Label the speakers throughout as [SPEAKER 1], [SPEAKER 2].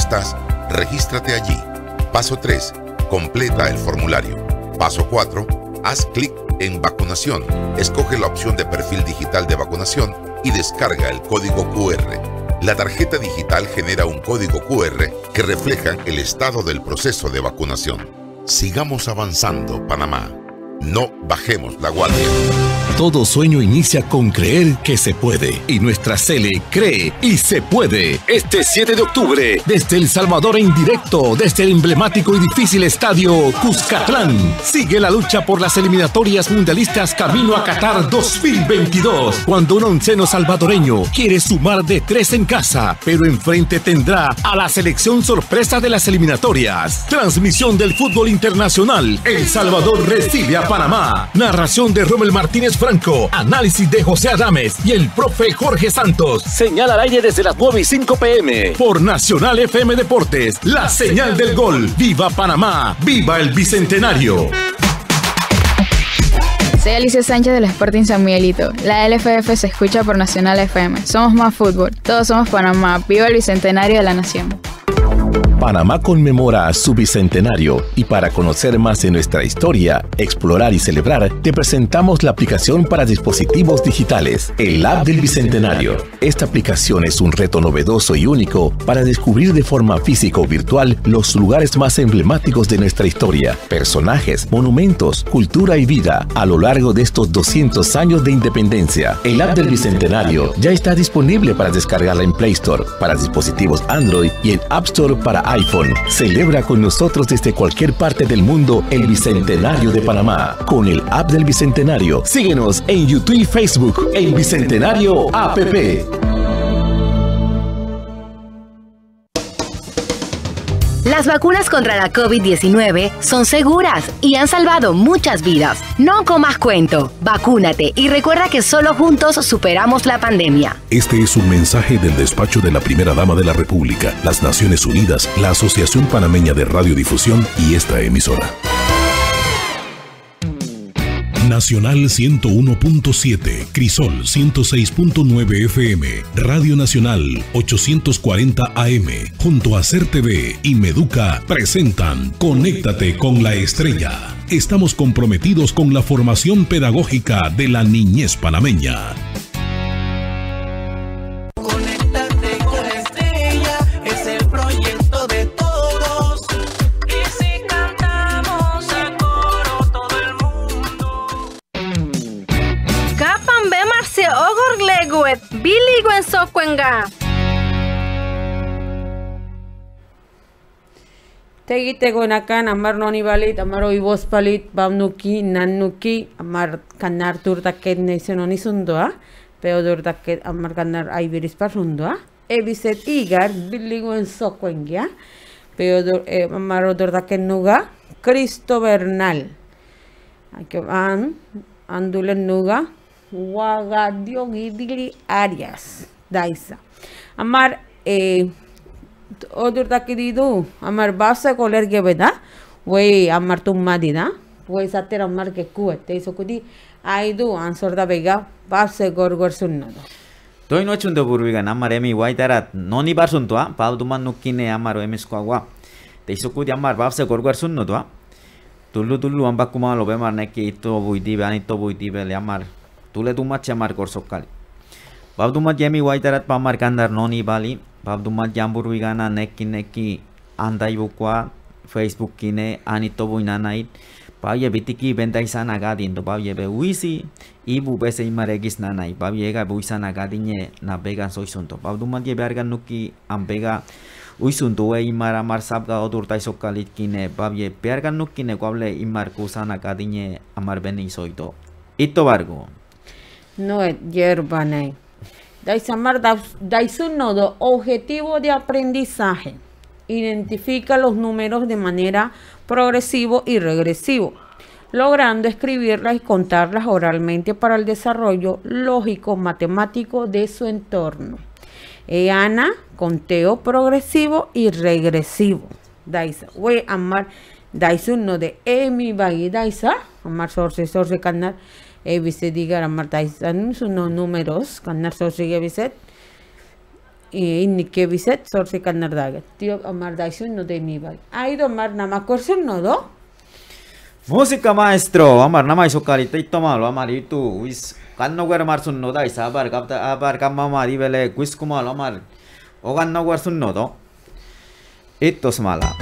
[SPEAKER 1] estás, regístrate allí. Paso 3. Completa el formulario. Paso 4. Haz clic en vacunación. Escoge la opción de perfil digital de vacunación y descarga el código QR. La tarjeta digital genera un código QR que refleja el estado del proceso de vacunación. Sigamos avanzando, Panamá. No bajemos la guardia.
[SPEAKER 2] Todo sueño inicia con creer que se puede. Y nuestra Cele cree y se puede. Este 7 de octubre, desde El Salvador en directo, desde el emblemático y difícil estadio Cuscatlán. Sigue la lucha por las eliminatorias mundialistas camino a Qatar 2022. Cuando un onceno salvadoreño quiere sumar de tres en casa, pero enfrente tendrá a la selección sorpresa de las eliminatorias. Transmisión del fútbol internacional. El Salvador recibe a Panamá. Narración de Rommel Martínez Franco. Análisis de José Adames y el profe Jorge Santos. Señal al aire desde las 9 y 5 pm. Por Nacional FM Deportes. La, señal, del gol. gol. Viva Panamá. Viva el Bicentenario.
[SPEAKER 3] Soy Alicia Sánchez del Sporting San Miguelito. La LFF se escucha por Nacional FM. Somos más fútbol. Todos somos Panamá. Viva el Bicentenario de la Nación.
[SPEAKER 2] Panamá conmemora su bicentenario y para conocer más de nuestra historia, explorar y celebrar, te presentamos la aplicación para dispositivos digitales, el App del Bicentenario. Esta aplicación es un reto novedoso y único para descubrir de forma física o virtual los lugares más emblemáticos de nuestra historia, personajes, monumentos, cultura y vida a lo largo de estos 200 años de independencia. El App del Bicentenario ya está disponible para descargarla en Play Store para dispositivos Android y en App Store para iPhone. Celebra con nosotros desde cualquier parte del mundo el Bicentenario de Panamá con el app del Bicentenario. Síguenos en YouTube y Facebook, el Bicentenario APP.
[SPEAKER 3] Las vacunas contra la COVID-19 son seguras y han salvado muchas vidas. No comas cuento, vacúnate y recuerda que solo juntos
[SPEAKER 2] superamos la pandemia.
[SPEAKER 1] Este es un mensaje del despacho de la Primera Dama de la República, las Naciones Unidas, la Asociación Panameña de Radiodifusión y esta emisora. Nacional 101.7, Crisol 106.9 FM, Radio Nacional 840 AM, junto a CERTV y Meduca presentan Conéctate con la Estrella. Estamos comprometidos con la formación pedagógica de la niñez panameña.
[SPEAKER 3] Tegitego nakan amar nonibalit, amar palit, bamnuki, nanuki, amar kanar turtaket neizenonizundoa, ah? Peodor que amar kanar sundoa, ah? Ebiset igar, bilinguen en peo eh, amar que nuga, Cristo Bernal. Aquí van, andulen nuga, Guagadiogidili Arias, Daisa. Amar, eh, odur da ki didu amar basa koler beda, beta wei amar tum ma zatera amar te so aidu da bega basa gor gor sunna
[SPEAKER 4] doi no chunda burbiga amar emi wai tarat noni bar man nukine amar emi sku agua te so amar basa gor gor sunno do tulu tulu amba kuma lo be ito ne buidi buidi le amar tule Bautumat jemi gu aitarat markandar noni bali, bautumat jamburrui gana neki-neki handai bukua, Facebook gine, bitiki benda gadin adintu, bautumat uizi ibu Bese marregiz nanai, bautumat ega buizanak adine nabegan soizunto, bautumat jabe hargan nukki hanbega uizuntu egin mar amar sapka oturtasok kalitkine, bautumat jabe hargan nukkine gu hau adine amar bende izoito. Itto bargu.
[SPEAKER 3] Noet, yeru un nodo objetivo de aprendizaje. Identifica los números de manera progresivo y regresivo, logrando escribirlas y contarlas oralmente para el desarrollo lógico matemático de su entorno. Ana, conteo progresivo y regresivo. Daisa, a amar de emi bagi Daisa, amar sorce de canal diga, gara 말 다이산 los números vice, sorsiga biset biset sorsi kannnar tio amar no de mi aido mar nama corsen no do Música
[SPEAKER 4] maestro, amar nama iso carita y tomalo amar y tú, wis kanno guer mar sun no abar capta abar mar amar ogan no guer sun no Esto es mala.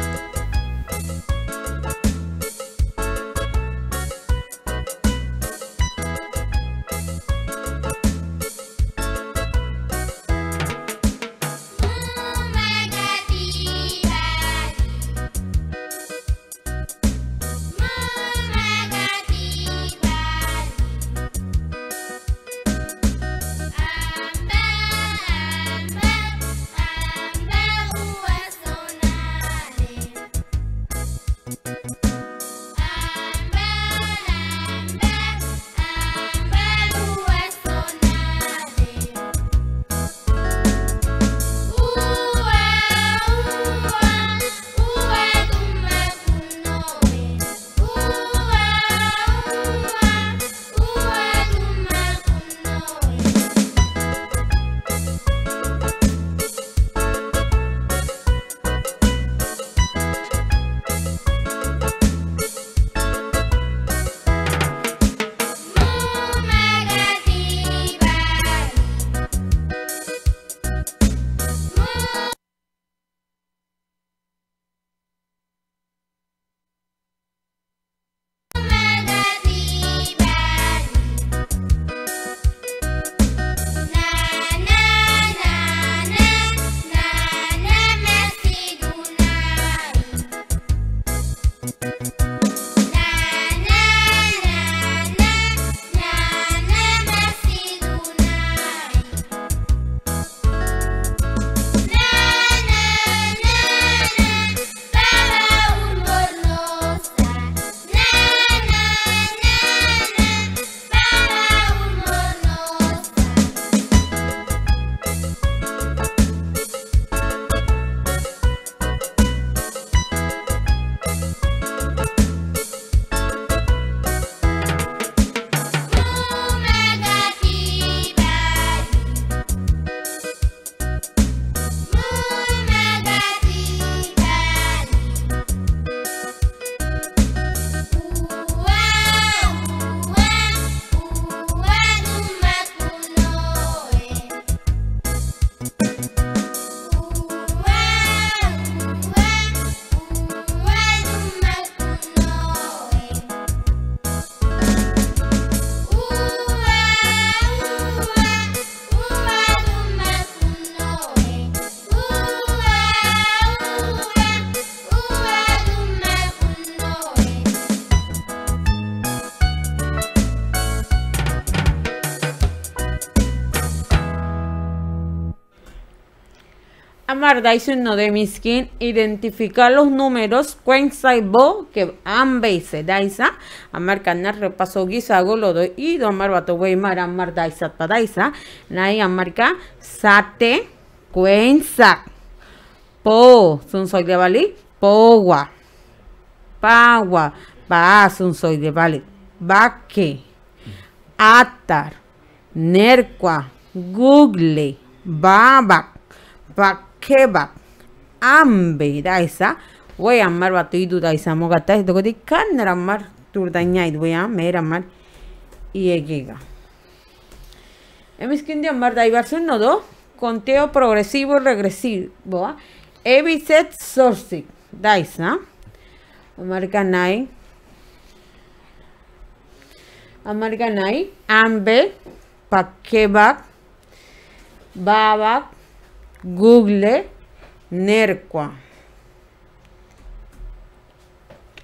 [SPEAKER 3] Kardashian no de mi skin, identificar los números, y Bo, que ambe se daisa, amar canar repaso guisa golodo y amar, bato mar amar daisa padaisa, nai marca, sate cuenta po, son soy de bali, powa, pawa, pa, son soy de bali, baque, atar, nerqua, google, babak, bak Keba Ambe da esa Voy a amar batu y da esa mogata Y toco de canar amar Turda ñay Voy a amar Y he En amar nodo Conteo progresivo y regresivo ah? Evi set sorsi Da esa Amar ganay Amar Ambe Pa Babak Google Nerqua.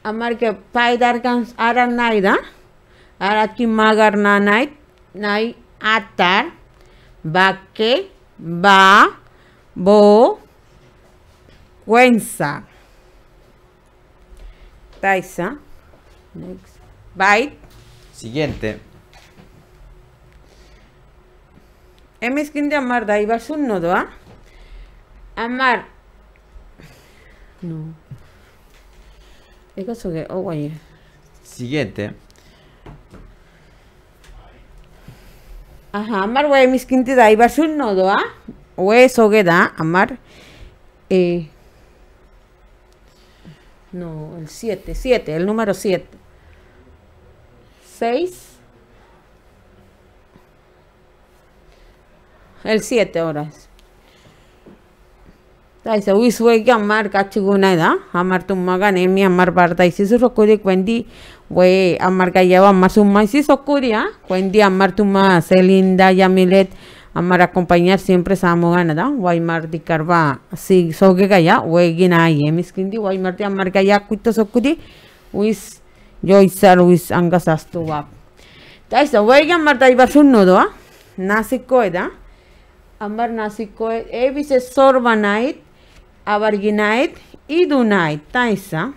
[SPEAKER 3] Amarke paidargan ara nahi da. Aratki magar na nahi, nahi atar. Bake, ba, bo, guenza. Taiza. Next. Bait.
[SPEAKER 4] Siguiente.
[SPEAKER 3] Hemezkin de amar da, ibasun nodoa. amar. No. El caso que. Oh, guay.
[SPEAKER 4] Siguiente.
[SPEAKER 3] Ajá, amar, guay, mis va a ser un nodo, ¿ah? O eso que da, amar. Eh. No, el 7, 7, el número 7. 6. El 7 horas marca uisuegi amar kachigunaida, amar tu maganemi, amar su surokuri cuendi, we amar gallaba, amar suma si socuria, cuendi amar tu ma celinda yamilet, amar acompañar siempre samo ganada, mar di carva, si soge gaya, we gina yemis eh, kindi, guaymar di amar gaya cuito socuri, uis joizar uis angasastu wap. Taisa, we amar ah, nodoa, nasicoeda, amar nasicoe, evis sorbanait, Abargin nahi, idun nahi, taisa.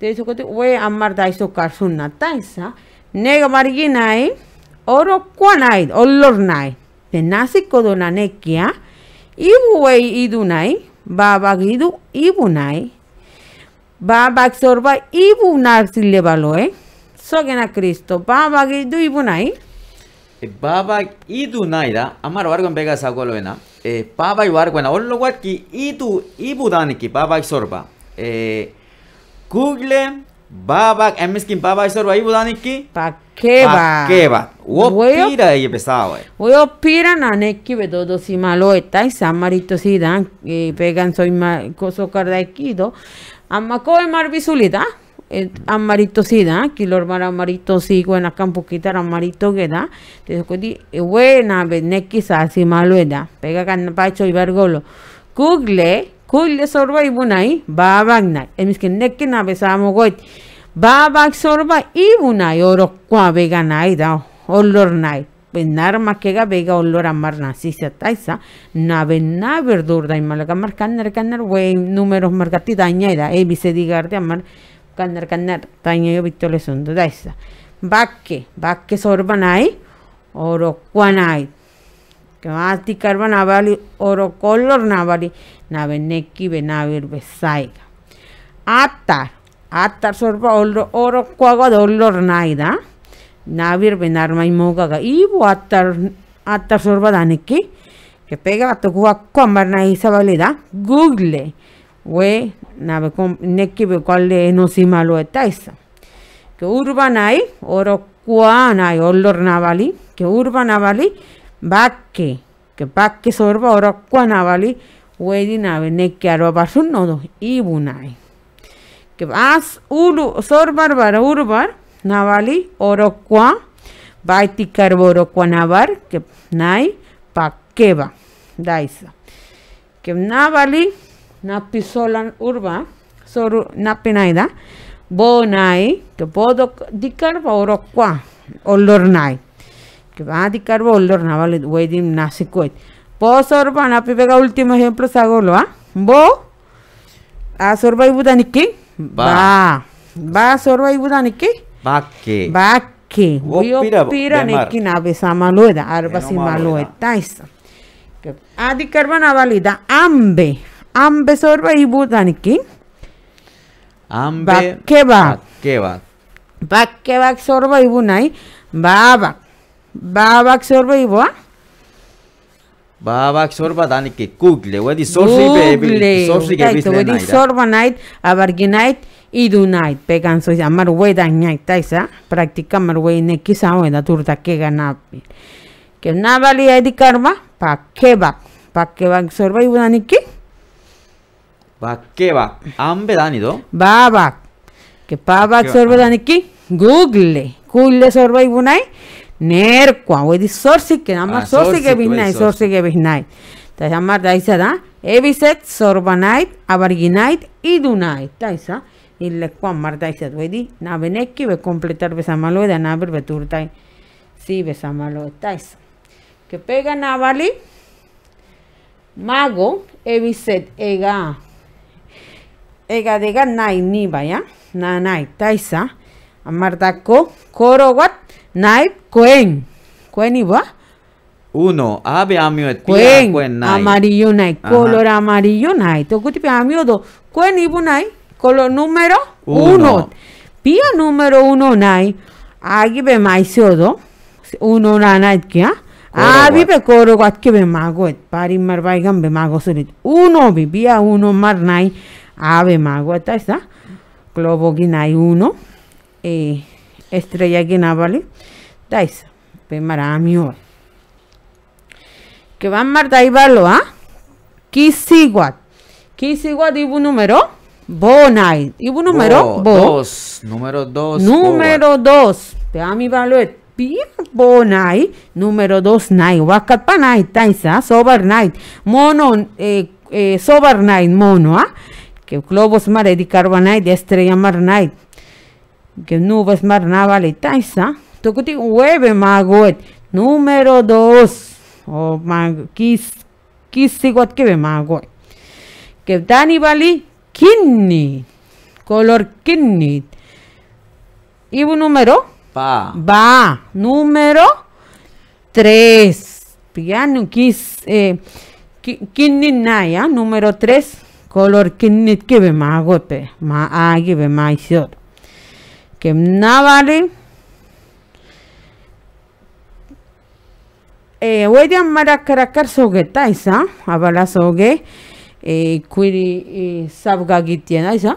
[SPEAKER 3] Dezukote, ue, amar daizokar suna, taisa. Negamargin nahi, orokuan nahi, olor nahi. Benaziko duna nekia. Ibu we idun nahi, babak idu, ibu nahi. Babak zorba, ibu nahi baloe, balo, Kristo, babak e idu, ibunai nahi. Babak idu
[SPEAKER 4] nahi da, amar oargon begazakoa loena. eh, papai wargwana y watki itu ibudaniki y sorba eh, google babak baba isorba sorba ibudaniki pa
[SPEAKER 3] qué va qué
[SPEAKER 4] va wopira y empezaba
[SPEAKER 3] naneki bedodo si malo está y marito si dan y pegan soy ma coso cardaquito amaco de marbisulita eh, amarito si da kilor mara amarito si buena campo quitar amarito que da después escondí eh, buena venne quizás si malo da pega can pacho y vergolo google google sorba y bunai babag emis que neque na besamos goit babag sorba y bunai oro cua vega nai da olor nai benar pues, makega vega olor amar nasisa taisa nave na verdura y malaga marcaner caner wey números marcatidaña da ebi se de amar ganar ganar daño yo visto le va sorban oro cuan hay que va a van a oro color navali nave benavir ve atar atar sorba oro oro navir ven y moga ga ibo atar atar sorba daneki que pega a tu valida a google we nabe kom nekki be kolle no simalo etaisa ke urbanai oro kuanai olor navali ke urbanavali bakke ke bakke sorba oro We di nabe neki aro basun nodo ibunai ke vas ulu sorbar bar urbar navali oro kua baiti carboro kuanavar ke nai pakkeva daisa ke navali napisolan urba sor, soru napinaida bonai que puedo dicar orokwa olornai que va a dicar olorna vale wedding nasikoit posorba napi pega último ejemplo sagolo ah bo a sorba budaniki ba ba sorba ibudaniki voy a opira neki nabe samalueda arba simaloeta isa que a dicar van a valida ambe आंबे सर्व इबू दानकी आंबे के बाग के बाग बाग के बाग सर्व इबू नाही बाबा बाबा सर्व इबू
[SPEAKER 4] बाबा सर्व दानकी कुगले वदी सोर्सी बेबी सोर्सी के बिसले नाही वदी सर्व
[SPEAKER 3] नाइट अबर गिनाइट इदु नाइट पेगान सो जमर वे दानयाई ताइसा प्रैक्टिका मर वे ने किसा वे ना तुरता के गाना के ना वाली आईडी कर्मा पाखे बाग पाखे बाग सर्व इबू दानकी
[SPEAKER 4] Bakeva va,
[SPEAKER 3] va, Que babak sorbedaniki. Google. Google sorbay bunai. Nerqua. O di sorsi que nada ah, sorsi que vinai. Sorsi que vinai. set llama Daisa da. Eviset sorbanait. Abarginait. Idunait. Daisa. Y le cuan mar Daisa. O di. Nabeneki. Ve completar besamalo. De naber beturtai. Sí, besamalo. eso. Que pega navali. Mago. set Ega ega dega nai ni vaya ah? na nai taisa amar dako koro wat nai Cuen, cuen iba ah?
[SPEAKER 4] uno ave amio et pia cuen amarillo
[SPEAKER 3] nai color amarillo nai to kuti amio do Cuen, ibu nai color número uno, pia número uno nai agi be maisio do uno na nai kia Abi pe koro wat ke be mago et parim mar mago surit, uno bi uno mar nai Ave Maguata está, Globo Guinay 1, eh, Estrella Guinabali, Daisa, Pemaramio. Que van Marta y Balo, ¿ah? Kisiguat. Kisiguat, Ibu número, Bonai. Ibu número, Bo,
[SPEAKER 4] Dos, número 2 Número
[SPEAKER 3] dos. Te ami Balo, Pia Bonai, número dos, Nai. Wakatpanai, Taisa, Sober Night. Mono, eh, eh, Sober Night, mono, ¿ah? que globos mare di de estrella night que nubes marnavale taisa tokuti hueve magot número 2 o mag kis kisiguat que magot que dani bali kinni color kinni y un número va ba número 3 piano kis eh, kinni naya ah, número 3 color que me ma más ma más ma yo. que eh, voy eh wede mara karakar soge taisa abala soge eh quiri sabga gitiena isa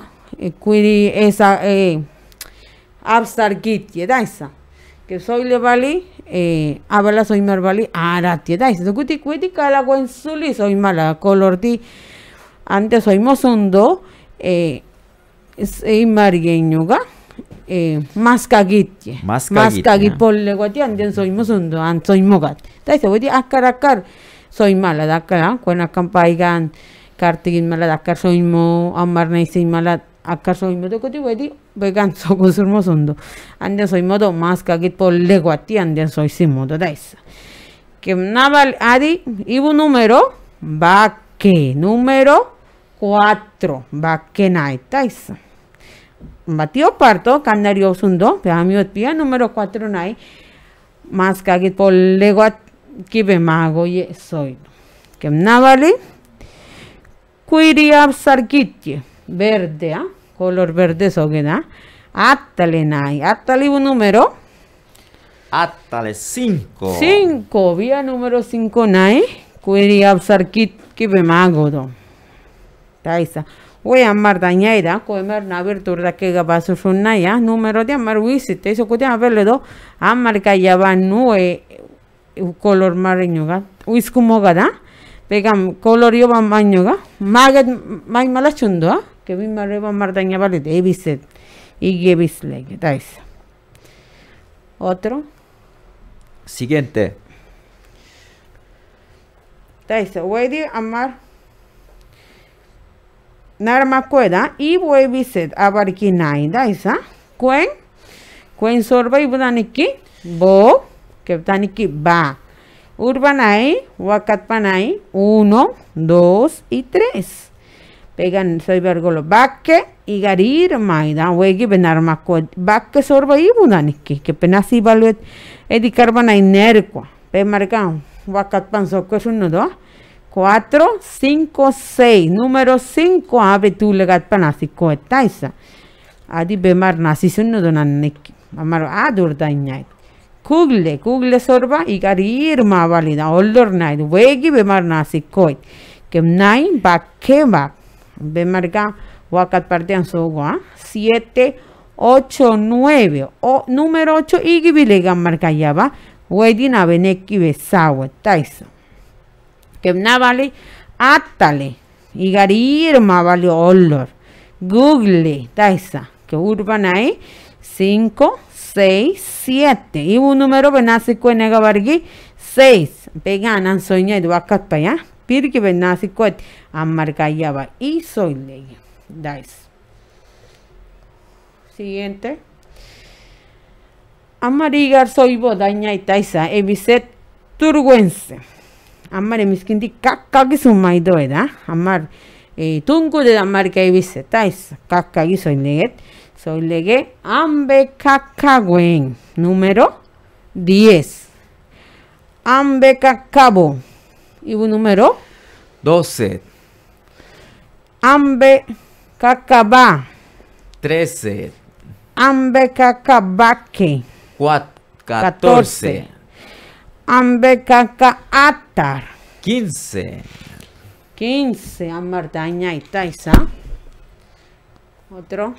[SPEAKER 3] quiri eh, esa eh abstar gitie esa que soy le vali eh abala soy mar vali y daisa guti quiti kala cala suli soy mala color di ante eh, eh, eh, ah. ah, soy e eh, margueñoga eh, maskagitye maskagit polle guati anden Soimosondo an Soimogat a caracar, guati akarakar ah, a dakara cuena campaigan kartigin mala soy mo amarnei Soimala acá soy modo que te voy vegan so con un do, ande soy modo más que por lego ande soy sin esa que naval adi y un número va que número 4 bakenaitais. Batio parto kandario sundo, pehamiot pia número 4 nai. Más kagit pol legua, kibe mago ye soy. Kem navali. Kuiriab sarkitye. Verde, ¿ah? Color verde sogena. Atale nai. Atale un número.
[SPEAKER 4] Atale 5.
[SPEAKER 3] 5. Vía número 5 nai. Kuiriab sarkit kibe mago don taisa voy mar amar ñaida comer una na que va kega basu una ya ah, número de amar wisi te so verle do amar ah, que ya va nue color wis como gada da pegam color yo va maño ga maget mai malachundo ah. que vi mare mar da vale de y gebis taisa otro
[SPEAKER 4] siguiente
[SPEAKER 3] taisa di amar Narma cueda y voy e a ser abarquinaida esa. Cuen, cuen sorba y budaniki, bo, que daniki ba. Urbanai, wakatpanai, uno, dos y tres. Pegan, soy vergolo, baque y garir maida, wegi benarma Baque sorba y budaniki, que penas y baluet, edicarbanai Ve Pemarcan, wakatpan soco es uno, 4, 5, 6. Número 5, abre tu legat panasico etaisa. Adi bemar donan adur Kugle, kugle sorba y garirma valida. Olor night. Wegi bemar nasicoit. Kemnai bakeba. Bemarga wakat partian sogua. Ah. 7, 8, 9. O, número 8, y gibilegan marcayaba. Wedi beneki está Taisa na vale atale. y garirma vale olor. Google, taisa. Que urbana. hay. 5, 6, 7. Y un número benásico en 6. Veganan soña y duacat paya. Pirki benásico amargayaba. Y soy ley. Dais. Siguiente. Amarigar soy bodaña y taisa. Ebiset turguense amar mis eh, kindi kaka gisu maido eda amar e de la marca hay vice tais soy soy ambe cacagüen número 10 ambe y un número 12 ambe kakaba
[SPEAKER 4] 13
[SPEAKER 3] ambe kakabake
[SPEAKER 4] 4 14.
[SPEAKER 3] Ambekaka Atar. 15. 15. Amardaña y Taisa. Otro.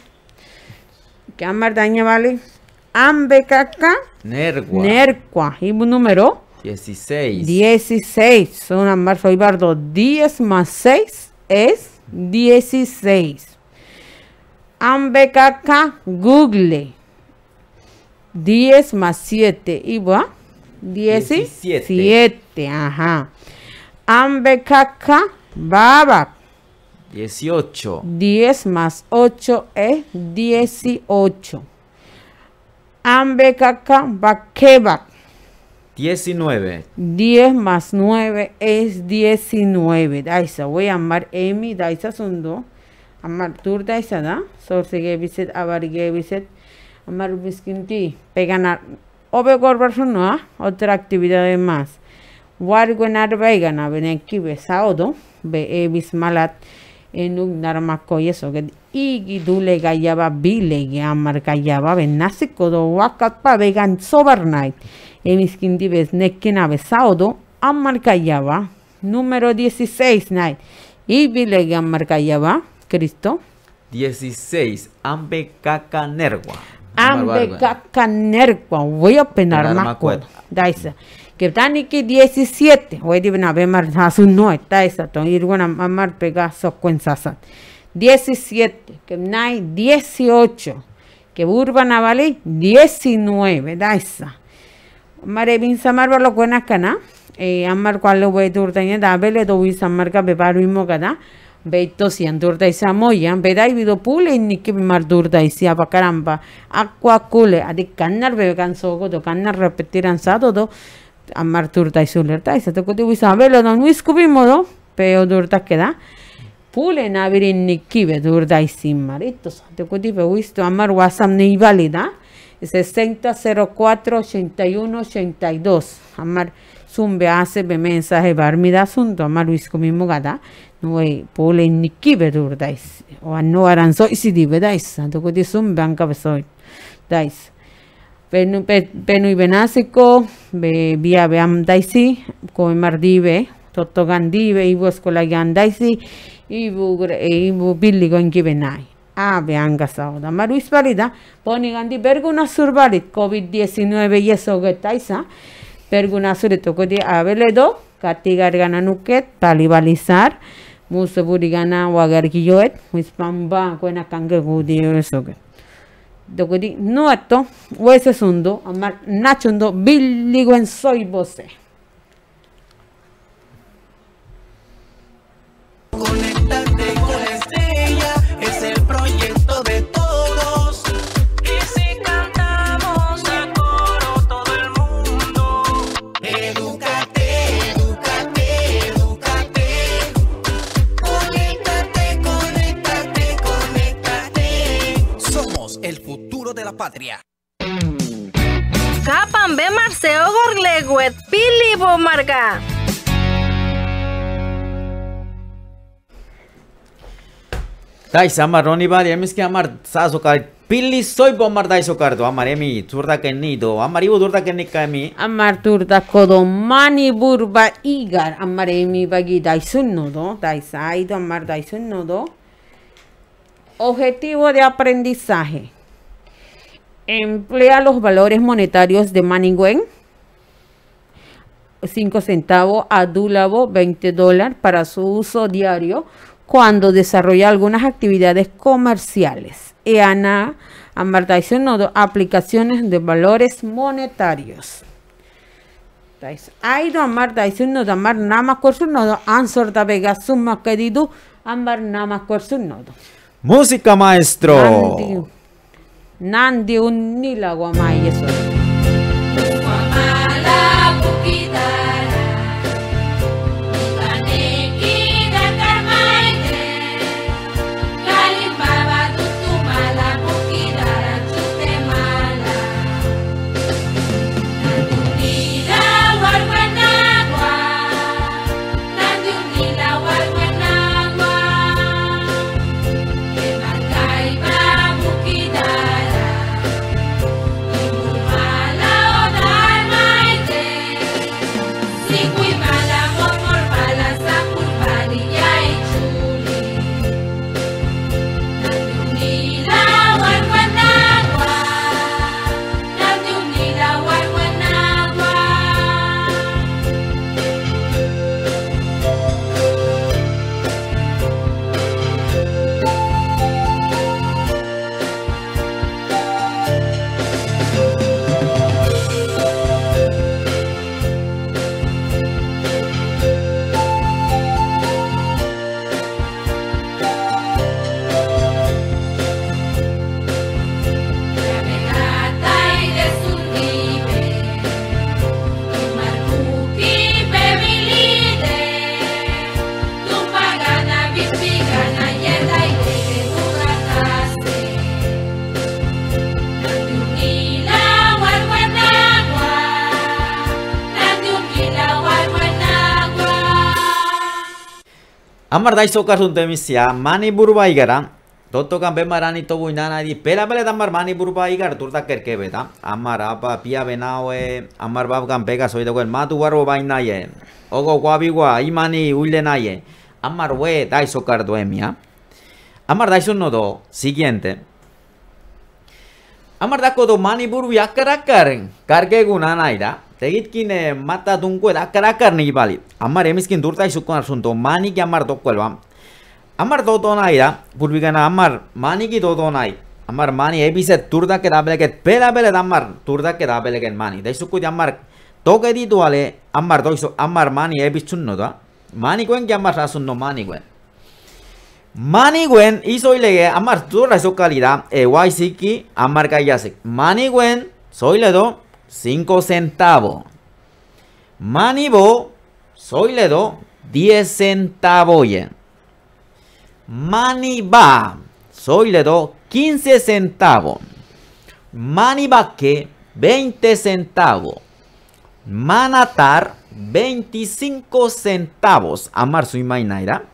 [SPEAKER 3] ¿Qué Amardaña vale? Ambekaka. Nergua. Nergua. ¿Y número?
[SPEAKER 4] 16.
[SPEAKER 3] 16. Son Amar ibardo. 10 más 6 es 16. Ambekaka Google. 10 más 7. ¿Y va? 17. ajá ajá. Ambekaka baba
[SPEAKER 4] 18.
[SPEAKER 3] 10 más 8 es 18. Ambekaka Bakeba. 19. 10 más 9 es 19. Daisa, voy a amar Emi. Daisa son dos. Amar tur Daisa, ¿da? Abar Amar Biskinti no otra actividad más. Warguenar veigana beneki besaodo be eh, bismalat enuk narmako yeso que igi dule gayaba bile gamar gayaba wakat pa vegan sobarnight nekin a besaodo amar gallaba número 16 night y bile gamar Cristo
[SPEAKER 4] 16 ambe nerwa ambe
[SPEAKER 3] Ambegacanerqua, voy a penar más cuatro. Daisa. Que tan que 17, hoy a una vez más, no está esa, ton ir buena mamar pegaso con sasa. 17, que nai 18, que urbana y 19, daisa. Mare bin samar lo buenas cana, eh, amar cual lo voy a turtaña, da vele do bin samar que bebaruimo cada ni durdaisia moyan, bedai vidopule niki mar durdaisia bacaramba, a adi cannar bebe sogo, do cannar repetiran sábado, amar durdaisu lertaisa, toko te visabelo, no do, peo durda queda. Pule durda y sin maritos, toko te visto amar wasam ni válida. 6004 Amar zumbe hace be mensaje barmida asunto. Amar Luis gada, nuwai pole nikki bedur dais anu aran so di bedais anto ko sum banca dais penu penu be via beam daisi ko mardive toto gandive ibu eskola daisi. ibu e ibu billi con kibenai a beanga sauda maru isparida poni gandi berguna valit covid 19 yeso getaisa berguna sure toko di abeledo castigar gananuket talibalizar musa burigana wagar giyoet wispamba kuena kange gudio dokudi no ato, wese amar nachundo billiguen soy bose
[SPEAKER 4] de la patria.
[SPEAKER 3] Kapan be Marceo Gorleguet, Pili Bomarga.
[SPEAKER 4] Dais y Ronibar, mis que amar Sazokar, Pili soy bomar Daisokar, do amaremi, turda que nido, amaribu turda que mi.
[SPEAKER 3] Amar turda kodo mani burba igar, amaremi bagi Daisun nodo, Daisaido amar un nodo. Objetivo de aprendizaje emplea los valores monetarios de Manningwen. 5 centavos, a Dulabo, 20 dólares para su uso diario cuando desarrolla algunas actividades comerciales. EANA, Nodo, aplicaciones de valores monetarios. Aido amar nodo amar su nodo ansor vega suma, querido amar nodo.
[SPEAKER 4] Música maestro.
[SPEAKER 3] Nandi un ni guamay eso.
[SPEAKER 4] Amar daizo temizia, mani buru baigara Totokan marani to inan adi, pela pela da amar mani buru baigara gara, turta kerke beta. Amar apa, pia benaue, amar babkan pega soitokoen, matu barbo bain naie, ogo guabigua, imani huile naie, amar we daizo kardu emia. Amar daizo no do, siguiente. Amar dako do mani buru yakarakaren, karkegu da, Tegitkin eh, mata dungu eda karakar negi bali. Amar emizkin durta izuko narsun do manik amar ba. Amar do nahi da, burbikana amar maniki do nahi. Amar mani ebizet durta ke dabeleket, pe bele amar durta ke mani. Da izuko di amar toke ditu ale amar amar mani ebiz da. Mani guen ki amar rasun do mani guen. Mani guen izo ilege eh, amar durta izuko kalida, eh, amar gaiasek. Mani guen zoile do, 5 centavos. Manibo, soy le do 10 centavos. Maniba, soy le do 15 centavos. Manibaque, 20 centavos. Manatar, 25 centavos. Amar y mainaira.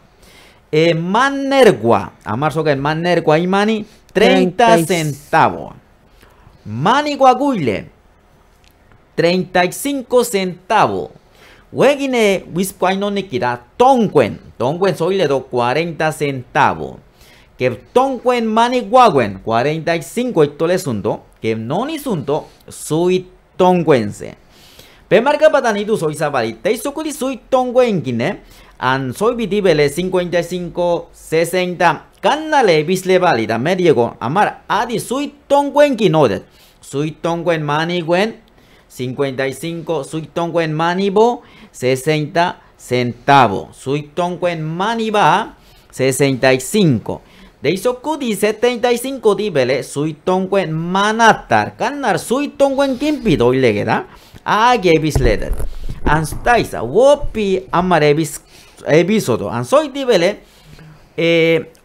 [SPEAKER 4] E eh, manergua, amar que manergua y mani, 30 centavos. Maniguaguile, 35 centavos. Wegine no Tonquen. Tonquen Tonguen soy le do 40 centavos. Que Tonquen mani guaguen 45 esto le sunto. Que no ni sunto soy tonguense. Pemarca patanitu soy sabalita y sukuri soy tonkwenkine. An soy vidibele 55 60. Canale visle válida me amar adi soy tonkwenkinodet. Soy Tonquen mani guen. 55 suitonguen manibo 60 centavo suitonguen maniba 65 de kudi 75 dibele Suitonguen manatar kanar suitonguen Quien pido. y legeda a letter anstaisa wopi amar episodio ansoy dibele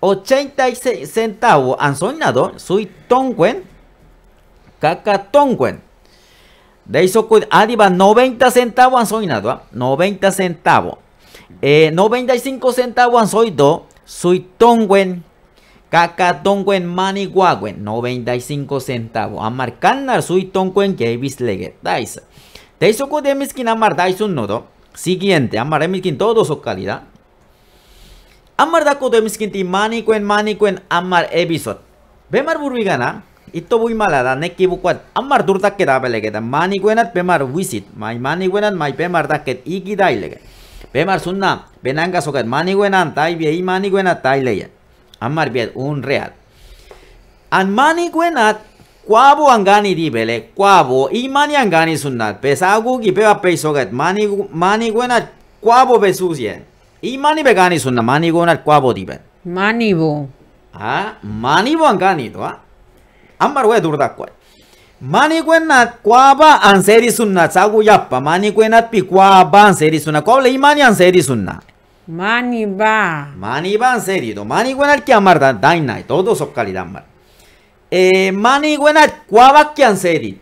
[SPEAKER 4] 86 eh, centavo Ansoinado. Suitonguen. cacatonguen adi Adiba 90 centavos soy nada 90 centavos. 95 eh, centavos han caca tongwen. mani maniguaguen, 95 centavos. soy suitongwen, javis leget, daisa. Deisoko de miskin amar un nodo. Siguiente, amar miskin todo su calidad. Amar da de miskin ti mani amar episod. Bemar gana itto bui mala da nek ki bukwat ammar dur dakke da mani bemar wisit mai mai bemar dakke igi dailege bemar sunna benanga sokat mani gwenan tai bi ei mani gwenat taile ye un real an mani gwenat kwabo angani di bele kwabo i mani angani sunna pesagu ki beba pesogat mani mani gwenat kwabo besuzien ई मानी बेगानी सुनना मानी गोनर क्वाबो दीपन मानी Amar we durda Mani kwena kwa ba anseri sunna sagu yappa. Mani guenat pi kwa ba anseri sunna. Kwa le imani anseri sunna. Mani ba. Mani ba anseri do. Mani kwena ki amar da dainai. Todo Eh, mani guenat kwa ba ki anseri.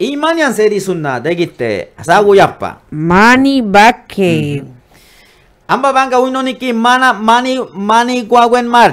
[SPEAKER 4] Imani anseri sunna degitte sagu yappa. Mani ba Amba Mm -hmm. Amba banga ki mana mani mani kwa gwen mar.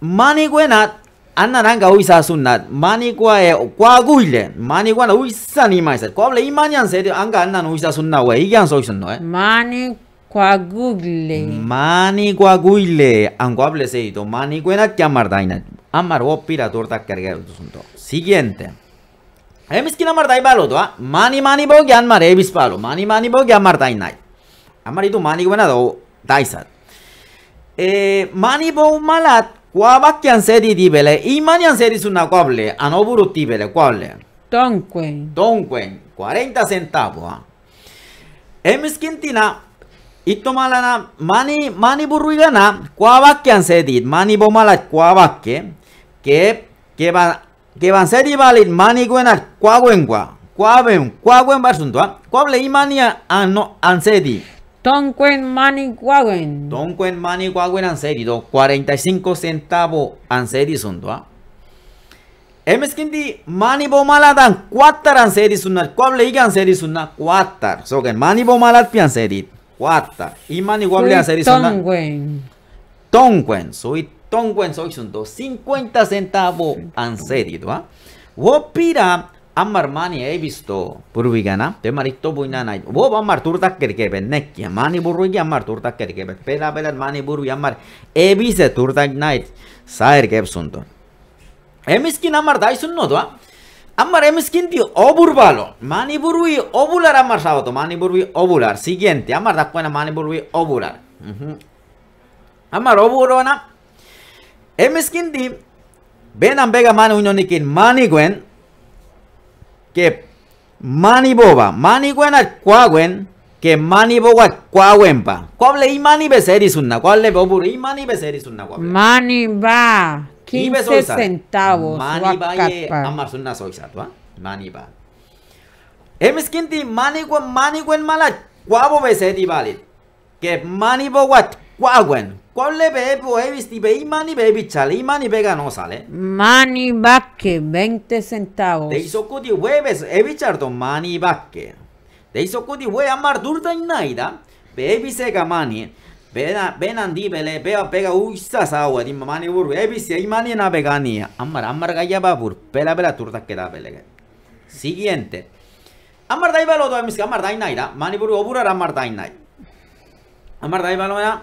[SPEAKER 4] maniguena anna nanga uisa sunnat manigua e quaguile maniguana uisa ni maisa quable imanian se anga anna no uisa sunna we igan so sunno e
[SPEAKER 3] mani quaguile
[SPEAKER 4] mani quaguile anguable se ito maniguena llamar daina amar opira torta carga sunto siguiente emis kina mar dai balo to mani mani bo gyan mar evis palo mani mani bo gyan mar daina amar ito maniguena do daisat e mani bo malat qua Quabbatti ansedi di bele, mania ansedi su una quable, a novuru di bele, quable. Dunque. Dunque, 40 centavo. Ah. E mischintina, malana mani, mani burrugana qua burrigana, quabbatti ansedi, mani bomala qua quabacche, che, che va, che va ansedi vali mani guena, quaguen qua. ben Quaben, quaguen barsuntua, quable imani anno ansedi.
[SPEAKER 3] Tonquen Mani
[SPEAKER 4] Guaguen. Tonquen Mani Guaguen Anseri. 45 centavos Anseri sundo. ¿ah? mani bo maladan anseri sunnar. Quable iga anseri sunnar. cuatro. So que mani bo malad pi anseri. cuatro. Y mani guaguen anseri sunnar.
[SPEAKER 3] Tonquen.
[SPEAKER 4] Tonquen. Soy tonquen soy dos 50 centavos anseri. ¿ah? Wopira. Ammar mani he visto purvigana. Temarik tobuina nai. Bob ammar turtakker keben nekki. Mani burruigi ammar turtakker keben. Pela pela mani burvi ammar ebise turtak nai. Sair kepsunto. Emiskin ammar daisun notua. Ammar emiskin di oburbalo. Mani burvi obular ammar sabato. Mani burvi obular. Siguiente. Ammar dakpuena mani burvi obular. Uh mhm. -huh. Ammar oburona. Emiskin di. Benan bega mani unionikin mani gwen. que mani boba, mani buena cuaguen, que mani boba cuaguen pa. cuál y mani beseris una, le bobur y mani beseris una Mani va, 15 centavos. Mani va y amar una soisa, ¿va? Mani va. Emis mani guen mani guen mala cuavo besedi balit... Que mani boba Warwen, ¿cuál bebo he visto? Y mani baby chale, pega mani no sale.
[SPEAKER 3] Mani baque, 20 centavos. De hizo
[SPEAKER 4] cuti hueves, he eh, mani baque. De hizo cuti hue amar durta y naida. Baby sega mani. Ven andi bele, pega uisa sa di mani bur, bebi se y mani na vegania. Amar, amar gaya babur, pela pela turta que da belega. Siguiente. Amar dai balo mis, amar dai naida. Mani buru obura amar dai naida. Amar dai balo ya.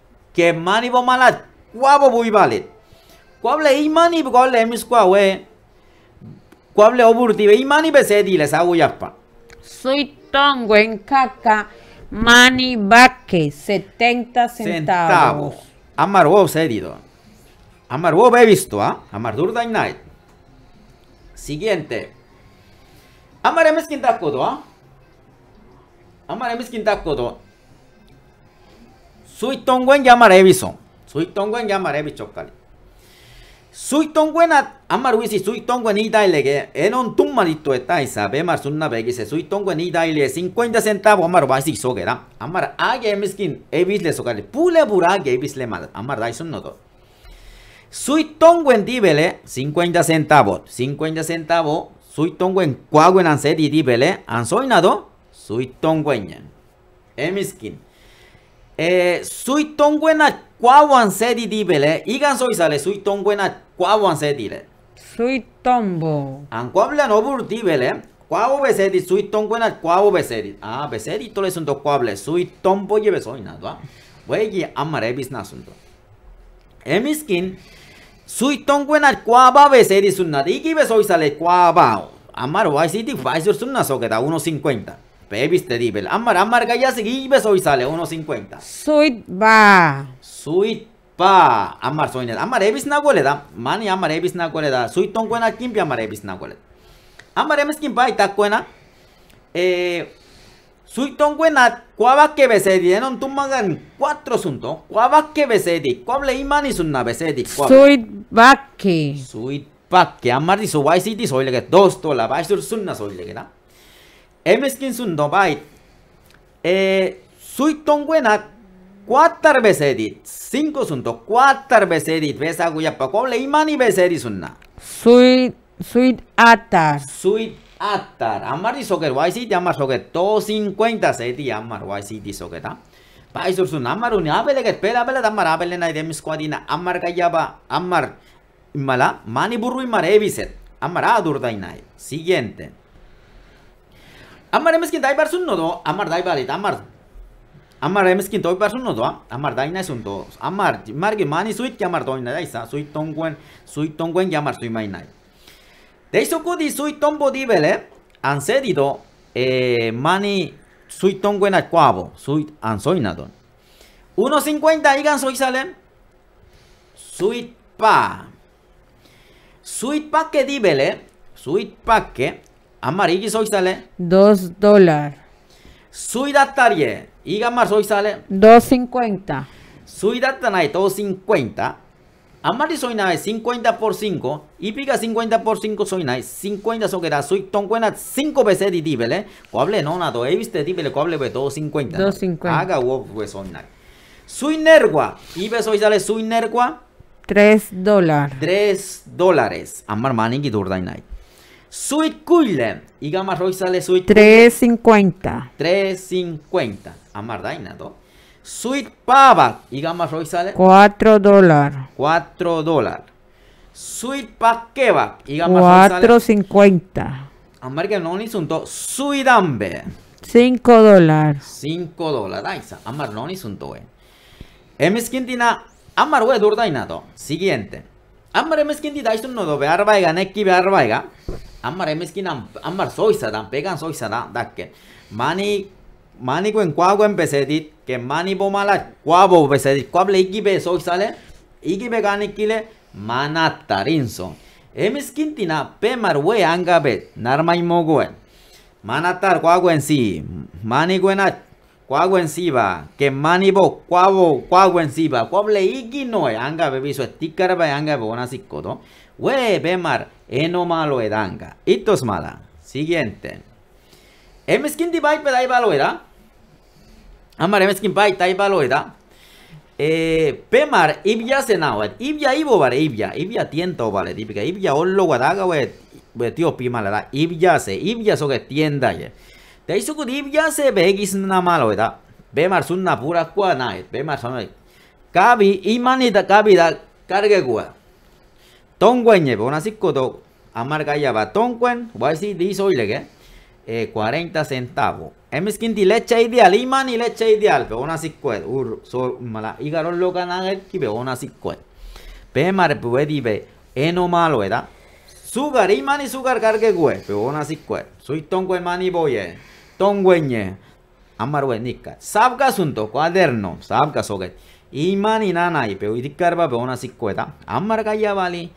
[SPEAKER 4] que mani bo mala guabo bui cuable guable imani guable mis Cuable guable oburtive mani besedi les hago pa.
[SPEAKER 3] soy tongo en caca mani baque 70 centavos
[SPEAKER 4] amar cedido sedido amar he visto ah amar durda night siguiente amar mis em quinta codo ah amar em quinta Sui tonguen Wen ya Sui tonguen Wen ya Sui tonguen amar wisi ilege. En un tum marito eta Be Sui Tong Wen 50 centavo amar wisi so da. Amar age miskin le sogale. Pule bura le mal. Amar daison no noto. Sui tonguen divele. dibele 50 centavos 50 centavo. Sui tonguen kwa anse dibele. Ansoinado. Sui tonguen. E eh, sui tonguena cuavo sedi dibele, igan soy sale sui kwawan sedi le.
[SPEAKER 3] Sui tombo.
[SPEAKER 4] An no bur dibele, sui tonguena cuavo Ah, besedi tole son kwable, sui tombo lleve soy Voy a ah. amare na sunto. Emiskin, eh, sui tonguena kwaba besedi sunna, digi besoy sale Cuaba. Amar vai si di, vai sur sunna so que da 1.50. Baby amar Amar Ammar Gayasi, Gibe Soy sale 1.50.
[SPEAKER 3] Suit Ba.
[SPEAKER 4] pa. Amar Amar, Soy Amar Evis goleda. Mani amar, Evis Nagueleda. tongo Tonguena Kimpi amar, Evis Nagueleda. Amar, Emis Kimpa y Tacuena. Eh. tongo Tonguena. Cuava que besedi. un tumban cuatro asunto. Cuava que besedi. Cuable y mani sunna besedi. va
[SPEAKER 3] Ba. Sweet
[SPEAKER 4] pa Que so dice Why City soy le que dos tola. Baisur sunna soy le que Emeskin zun bai. E, zuiton guena, kuatar bezedit. Zinko zun to, kuatar bezedit. Bezagu japako, le imani
[SPEAKER 3] Zuit, zuit atar. Zuit
[SPEAKER 4] atar. Amar di soker, amar soket. To zinkuenta zeti amar, bai ziti soketa. Bai zur zun, amar abeleket, pela abelet amar abele nahi demizkoa dina. Amar gaiaba, amar imala, mani burru imar ebizet. Amar adur nahi Siguiente. Amar emeskin daibar sun no do, amar daibar amar. Amar emeskin daibar sun no do, amar daina sun do. Amar, margi mani suit ki amar doina daisa, suit tonguen, suit tonguen ya amar suit mainai. Deiso kudi suit tombo dibele, ansedido, eh, mani suit tonguen a cuavo, suit ansoinadon. don. 1.50 igan soy sale. Suit pa. Suit pa que dibele, suit pa que, Amari Soy Sale
[SPEAKER 3] 2 Dos dólares.
[SPEAKER 4] 수이다따리에 y 암말 소기 sale.
[SPEAKER 3] 2.50.
[SPEAKER 4] cincuenta. Amari soy 50 por 5 y pica 50 por 5 soy nai, 50 so que da soy ton 5 veces di O cuable no nada he visto dibele cuable 250 250 haga wo pues son Suinergua, soy nergua y sale nergua
[SPEAKER 3] 3 dólares
[SPEAKER 4] 3 dólares amar maningi durdainai Sweet Cuile y Gamma Roy sale Sweet 350. 350. Amar ¿no? Sweet Pava y Gamma Roy sale
[SPEAKER 3] 4 dólares.
[SPEAKER 4] 4 dólares. Sweet Paqueva y Gamma Roy
[SPEAKER 3] sale 4.50.
[SPEAKER 4] Amarga no ni sunto Sweet Ambe.
[SPEAKER 3] 5 dólares.
[SPEAKER 4] 5 dólares. amar no ni sunto. Eh. amar we durdaina to. Siguiente. Amar emeskinti daisun no ve arbaiga nekki Amar MSK Amar soisa pegan soisa dakke. Mani mani ko en kwago ke mani bo mala kwabo besedit kwable igi be soisa le igi be gani kile mana tina pe marwe anga narmai mogo manatar Mana tar en si mani ko na en mani bo kwabo kwago en si ba igi ba. no anga biso tikara ba do. Wee be Enoma edanga. Itos Mala. Siguiente. Emskin Divide Pedai eda. Amar Emskin Bai Tai eda. Eh, Pemar Ibya Senawet. Ibya Ibo Vale Ibya. Ibya Tiento Vale. Típica. Ibya Ollo Guadaga We Tío Pimala. Ibya Se. Ibya que Tienda. Te hizo que Ibya Se malo Namaloeda. Pemar Sunna Pura nae. Pemar Sonet. Kabi Imanita da Cargue Guadaga. 똥관이 보나시코도 amargaya va tonquen voy a decir dice oye que 40 centavos es que leche ideal y man leche ideal pero una cicuet, ur so mala Igaron loca lo ganan que veo una cicuet. pe puede ve eno malo eda, sugar y man y sugar cargue pero una soy tongue man boye eh. tongueñe eh. amar buenica sabga asunto cuaderno sabga soget. y y nana y pero y una amar gaya li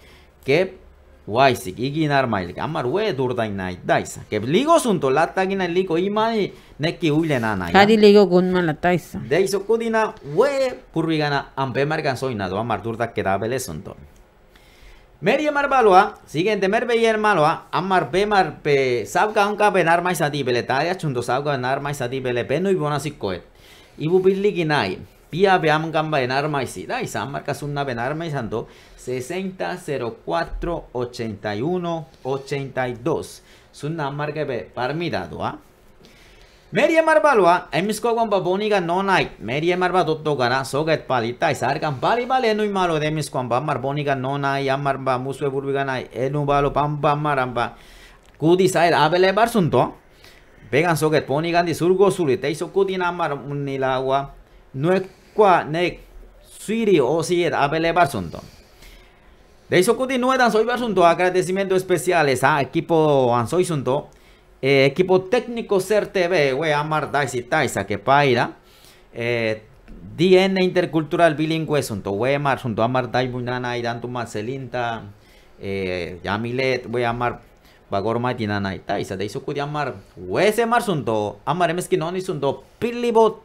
[SPEAKER 4] Kep Waisik, igin armailik, amar we durdain Nai daisa. Kep ligo sunto lattagina liko imani neki uile nana.
[SPEAKER 3] ligo gunma Taisa.
[SPEAKER 4] Deiso kudina we purrigana ampe margan soina do amar da kedabele sunto. Merie mar balua, siguiente mer beyer malua, amar be pe sabga unka benar maisati Dibele taria chundo sabga benar maisati bele beno ibona sikoet. Ibu billi Pia en arma y da y San Marcas una arma y Sando 60 04 81 82. Sunna marca be parmirado a. ¿ah? Merie marbalua, emisco con baboniga nonai. Merie marbadot dogara soget palita y sargan vale vale no malo de emisko amba no nonai amarba musue burbiganai balo pamba maramba. Kudi sair abele barsunto. Vegan soget ponigan de surgo surite y un mar unilagua. No nek suiri o si barsunto. De eso soy barsunto. agradecimiento especiales a equipo ansoy sunto. Eh, equipo técnico Ser TV, wey, Amar Daisy Taisa, que paira. Eh, DN intercultural bilingüe sunto, wey, Amar sunto, Amar Dai Bunana, Irantu Marcelinta, eh, Yamilet, We Amar Bagor Maitinana, Taisa, de eso cuide Amar, wey, ese Amar sunto, Amar sunto, Pilibo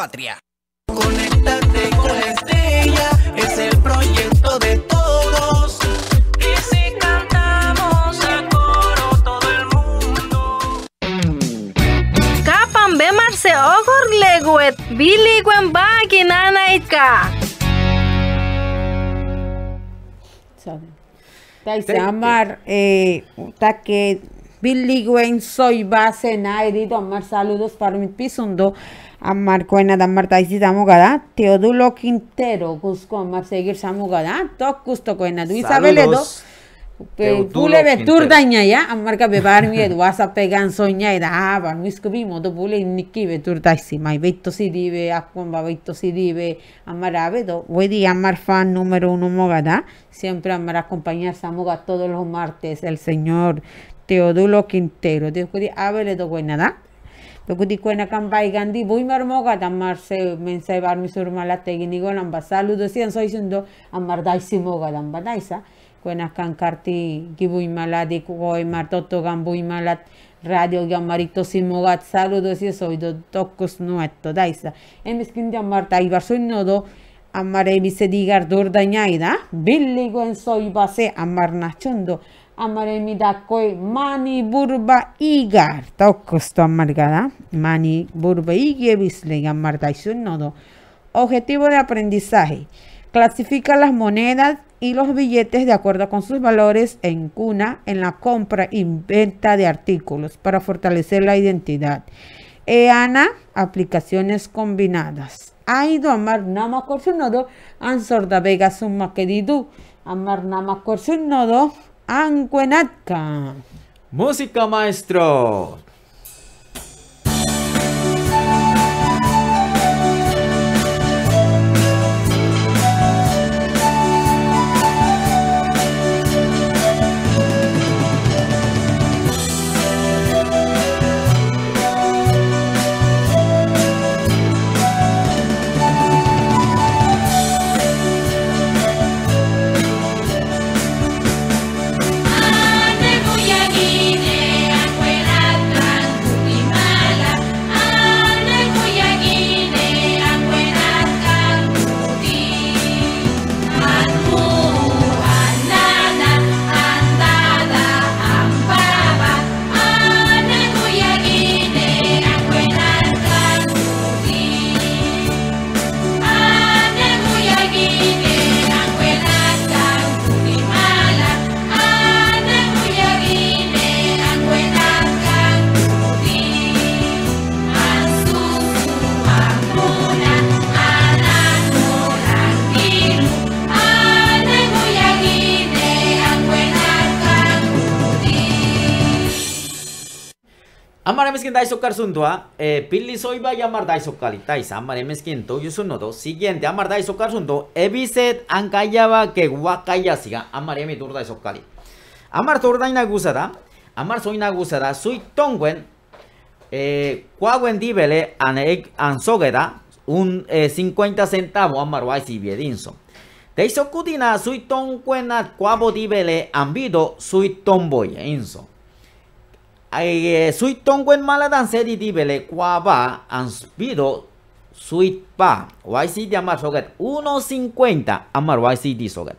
[SPEAKER 4] patria. Conéctate con la estrella,
[SPEAKER 3] es el proyecto de todos. Y si cantamos a coro todo el mundo. se be marse ogor leguet, Billy guen bagi nanaika. Taisamar, eh, que Billy Gwen soy base Nairi, tomar saludos para mi pisundo. అమ్మాడుకోయినదమ్మర్ తైసిదాము కదా తెదులో కింటేరో కుస్కో అమ్మ సేగిర్సాము కదా తొక్కుస్తోకోయినదు ఈ సభలేదో
[SPEAKER 1] Pule ve daña
[SPEAKER 3] ya, amarca bebar mi edu, asa pegan soña y da, ¿van? no es que vimos, pule niki mai veito si dive, acuamba veito si vive? amarabe, do, voy di amar fan número uno mogada, siempre amar acompañar samoga todos los martes, el señor Teodulo Quintero, dios que di, abele do buenada. Logutikoenakan bai gandi boimar moga da marse mensai bar misur saludos nigolan basalu dosian soizundo amar daisi moga dan radio saludos y soy do tocos nuetto daisa. y e saludos nodo e dañaida. Billigo en soy base amar chundo Amare mi dakoi mani burba igar. Tocosto amargada. Mani burba igebisle su nodo. Objetivo de aprendizaje. Clasifica las monedas y los billetes de acuerdo con sus valores en cuna, en la compra y venta de artículos para fortalecer la identidad. EANA, aplicaciones combinadas. a amar nama korsunodo, nodo ansorda vega summa Amar nama nodo. Anguenatka.
[SPEAKER 4] Música, maestro. daisocar eh, pili soiba y amar Daiso tais amar quinto y 2, Siguiente, amar daisocar ebiset, anca ancayaba que siga, amar turda Daiso daisokali. Amar tur dainagusada, amar soy da. soy tongwen, eh, cuaguen dibele ansogeda, un eh, 50 centavo amar waisi biedinso. Kudina, soy tongwen, cuabo dibele ambido, sui tomboy inso. Eh, sui tong wen mala dan se di cuaba bele an spido pa amar soget 150 amar si di soget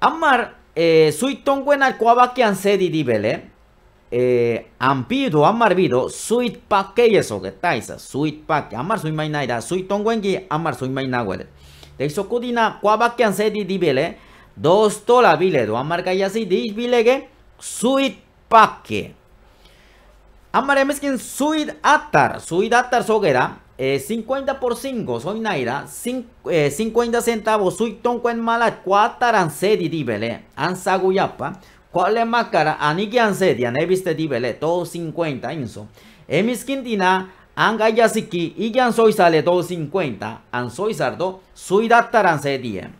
[SPEAKER 4] amar eh, sui tonguen al cuaba ba eh, an amar vido sweet pa ke eso soget Taisa, sweet pa amar sui mai nai da amar sui mai nai iso kudina cuaba Dos tola bile do amar kayasi di bile ge pa Amareme suid suid suid suid atar eh, 50 por 5 soy Naira, 50 eh, centavos soy tonco en mala, cuataran sedi dibele, ansaguyapa, cuál es más cara, aniki ansedia, ne dibele, todo 50 inso. Emis Dina anga yasiki, y soy sale todo 50, an soy sardo, Suid Ataran sedie. Eh.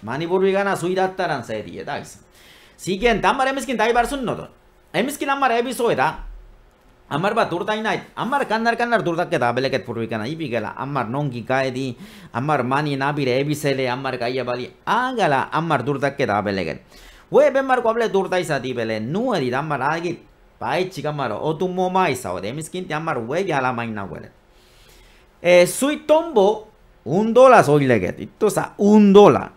[SPEAKER 4] Mani suid Suid dataran sedie, eh, dais. Siguiente, amaremeskin daibarsun nodo. Emiskin amar soy Amar baturta night Amar canar canar turta que tabele que furvikana y pigala. Amar nonki kaedi. Amar mani nabire ebisele. Amar kaya bali. Agala. Amar turta que da que. Webe marco turta y satibele. Amar agit. Pai chica maro. O tu moma y maina huele. Eh, tombo. Un dólar soy leget. Esto sa un dólar.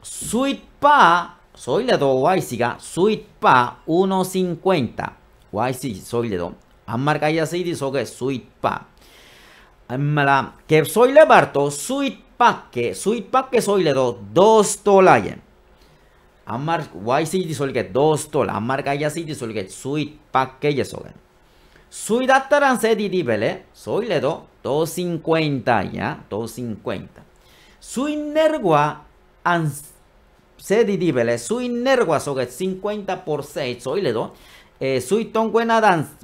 [SPEAKER 4] Sweet pa. Soy le do waisiga, Sweet pa 1.50. waisiga si soy do. Amarca ya se que sweet pa. Que soy levato, sweet pa. Que sweet pa. Que soy le do, dos tolaye. Amar, City se que dos tola. Amarca ya se disoge sweet pa. Que yesoge. Sui datar ansedidibele, soy le do, dos cincuenta ya, dos cincuenta. Sui nergua ansedidibele, sui nergua soge cincuenta por seis, soy le do. Eh, sui tonguena dance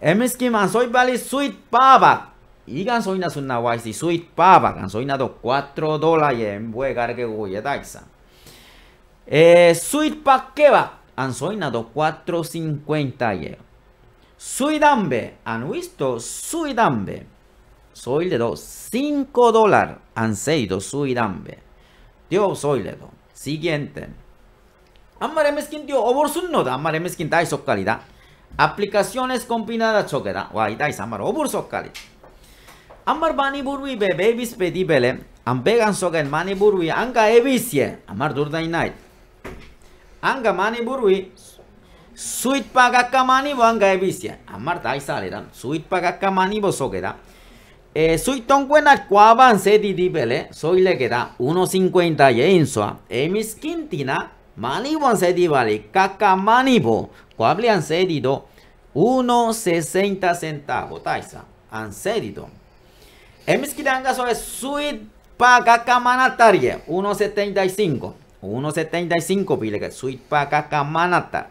[SPEAKER 4] MSK Mansoy vali Sweet Pava. soy Sweet Pava. 간소이나도 4 dólares en buegar que taxa. Eh, sweet Paqueva. cuatro 450 ye. Suidambe. Han visto Suidambe. Soy le 5 dólares. Han sweet Suidambe. Dios soy le Siguiente. Amare meskin tío. no da. calidad. Aplicaciones combinadas chokeda. dais, amar. samar obur sokkali. Amar bani burwi be babies be dibele. Am began mani burwi anga evisie. Amar durdai night. Anga mani burwi. sweet pagakka mani bo anga Amar dai saliran. Sweet pagakka mani bo sokeda. Eh, soy buena cuaban se soy le queda 1.50 y ensoa, emis quintina, manibo se dibale, caca manibo, 1.60 centavos, Taisa. Han cedido. Emis Kidangaso es suite manatarie. 1.75. 1.75 pile que suite pagacamanata.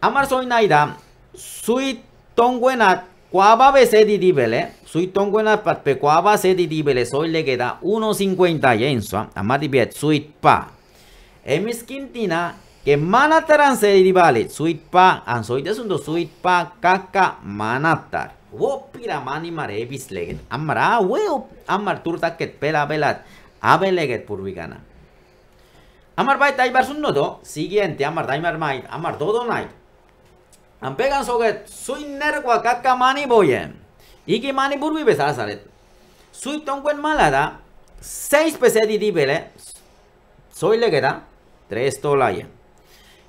[SPEAKER 4] Amarsoy naida, suite tonguenat, cuaba sedidibele, suite tonguenat patpe cuaba sedidibele, soy le queda 1.50 yenso, amadibiet suite pa. Emis Quintina, que manataran se and soy ansoite sweet pa kaka manatar wo piramani mare bisleget amara weo amar turta ket pela velat abeleget purvigana amar va taibar sundo do siguiente amar daimar amar dodo ampegan soget suiner nerwa kaka mani boyen iki mani burvi besasaret suiton malada seis pc di vele soy 3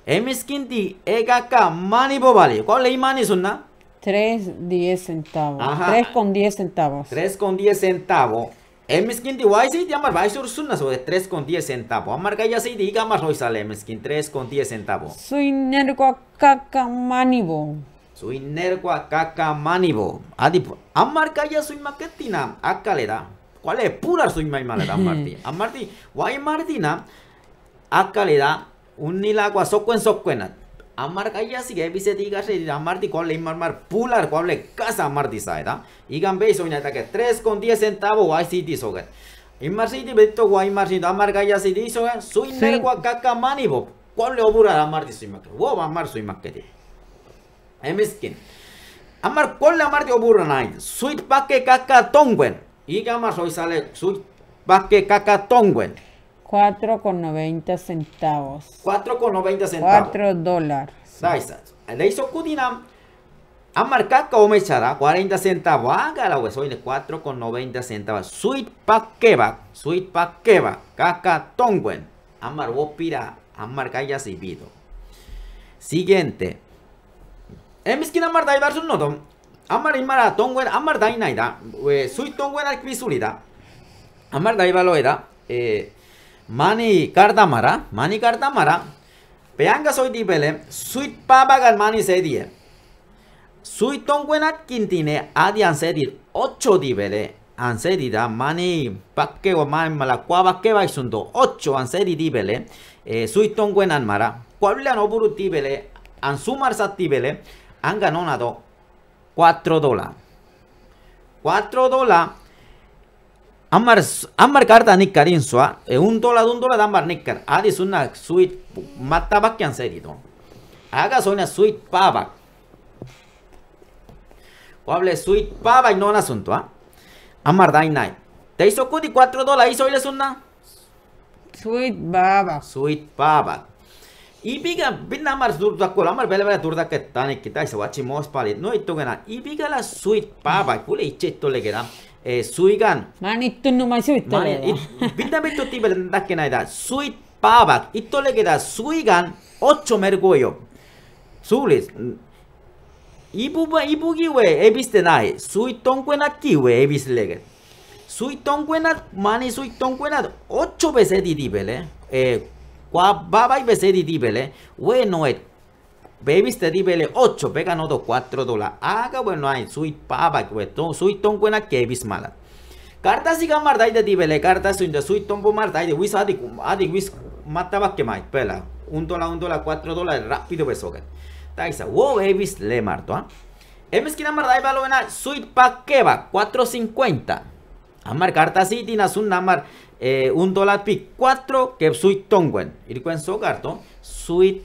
[SPEAKER 4] Emiskinti egaka manibo vale. ¿Cuál es mani sunna? 3 10 centavos. Ajá. 3 con 10 centavos. 3 con 10 centavos. Emiskinti YC llamar ser sunna sobre 3 con 10 centavos. Amar ya se diga más hoy sale Emiskin 3 con 10 centavos.
[SPEAKER 3] Soy nergo kaka manibo.
[SPEAKER 4] Soy nerco kaka manibo. Adipo. Pues, Amar ya soy maquetina. akaleda. ¿Cuál es pura soy maimalera Marti? Amarti, Guay Martina. akaleda? un උන්නිලා si que අම්මර කයිසිගේ විසති amar amarti kolle la mar pular coble casa saida, y gambe soñata que tres con 10 centavos hay city soga immarsiti betto guai marsi amar kayasi diso suin mani kaka cual le obura amarti suimak wo amar suimakete emiskin amar kolle amarti obura nai suit pakke kaka tongwen y gamar soy sale suit pakke kaka tongwen
[SPEAKER 3] 4,90 centavos. 4,90 centavos. 4 dólares. Ahí
[SPEAKER 4] Le hizo Kudina. A como me 40 centavos. Hágala, güey. Soy de centavos. Sweet paqueba. Sweet paqueba. Caca Tonguen. Amar wopira. A marcar ya Siguiente. En mi esquina, amar dai barzun Amar y mara tongwen. Amar eh, Sweet tongwen al Amar dai Eh mani karta mara mani karta mara peanga soy di suit papa gal mani se die suit tonguenat quintine adian se ocho 8 ansedida, mani pakke o mani malakwa bakke bai sundo 8 ansedi di eh, suit tonguenan mara cuablian no di pele ansumar e, satti anga han ganado 4 dólares 4 Ammar, ammar karta nikkarin sua. Eh, un dólar, un dólar ammar nikkar. Adi sunna Aga matabakyan serido. Haga suena sweet pavak. Cuable pava y no un asunto, ah. Amar Ammar dainai. Te hizo kudi 4 dólares, hizo ile una. Sweet baba. Sweet Paba. Ibiga binna amar durda kola amar bele bele durda ke tani kita isa wachi mos palit no Y ibiga la sweet baba cheto le queda? Suigan. Mani 뜯는 맛이 있다 많이 de pavat y suigan ocho mergoyo sules ibuba ibugiwe de nai sui we kiwe ebisleget sui mani sui ocho ocho veces didibele eh qua baba y veces bueno es Steady 레벨에 8 배가 24 4 dólares. Haga bueno hay sweet pava cuesto sui ton buena que mala. Carta siga mardai de dibele carta su de sui tombo mardai de wis adi adi mataba que mai pela. 1 dólar 1 dólar 4 dólares rápido besoga. Taisa wow, babies le marto. ¿ah? marda esquina mardai balona pa que va 4.50. Amar cartas si dinas un amar eh, un dólar pick, 4 que sui tonguen. Ir con sogarto Sweet.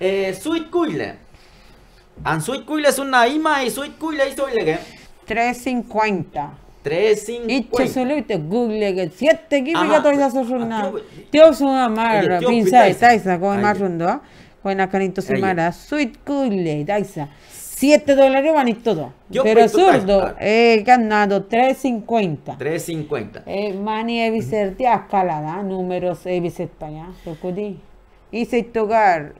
[SPEAKER 4] Eh, Sweet Coile.
[SPEAKER 3] An Sweet Coile es una ima y Sweet Coile hizo el que. 350. 350. Itche solo y google que 7 kipi 14 su Tío, Teo su amarra, pinza de taisa, como más rondo. Buena canito su mara. Sweet coole, taisa. 7 dólares van y todo. Pero zurdo, he eh, ganado 3.50.
[SPEAKER 4] 3.50.
[SPEAKER 3] Eh, mani he visertia escalada, números he Y Hice tocar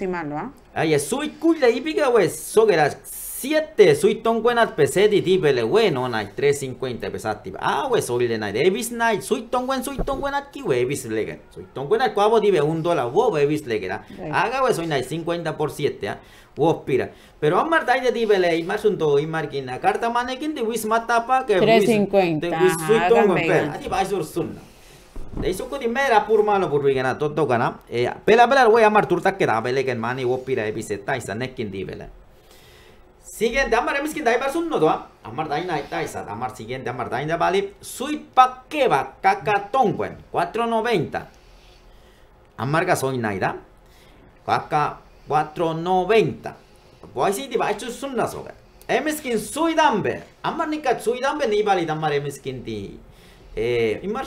[SPEAKER 3] y malo, ¿ah?
[SPEAKER 4] Ay, soy y pica, güey. Sogueras 7. Soy ton buena pesete y típele, güey. No, night 350 pesati. Ah, güey, pues, soy de night. Evis night. Soy ton buen, soy ton buena aquí, güey. Pues, evis legan. Soy ton buena cuavo, un dólar, wow, pues, Evis legan. ¿ah? Haga, güey, soy night 50 por 7, ¿ah? pira. Pero a Marta de Tibele y más un todo y marquina. Carta manequín de Wismatapa que 350. Soy ton buen, pero. Así va a ser de Eso que mera por bien a todo gana. E, pela pela voy a amar turta que da pele que mani wo pira episeta y Neckin di pele. Siguiente, amar emis kindi bar no doa. Amar daina ita isa. Amar siguiente, amar daina vale. sui pa keba 490. Amar gasoin naida. Kaka 490. Voy si diva esto sunna soga. E sui suidambe. Amar nika suidambe ni vale amar miskin ti. Eh, imar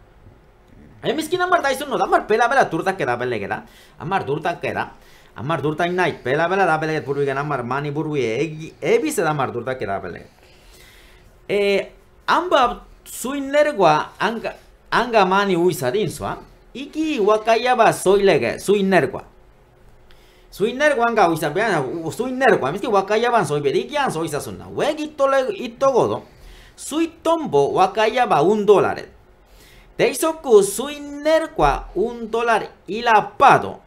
[SPEAKER 4] Hemizkin amar daizunot, amar pela-bela turtak eda hamar Amar durtak eda nahi pela-bela da beleget burbigen amar mani burbige Ebiz eda amar durtak eda Amba zuin Anga mani uizadin zua Iki wakaiaba zoilege zuin nergoa Zuin nergoa anga uizabean Zuin nergoa, hemizki wakaiaban zoibede Ikian zoizasuna, uegi itto godo Zuitombo wakaiaba un dolaret un dólar y la le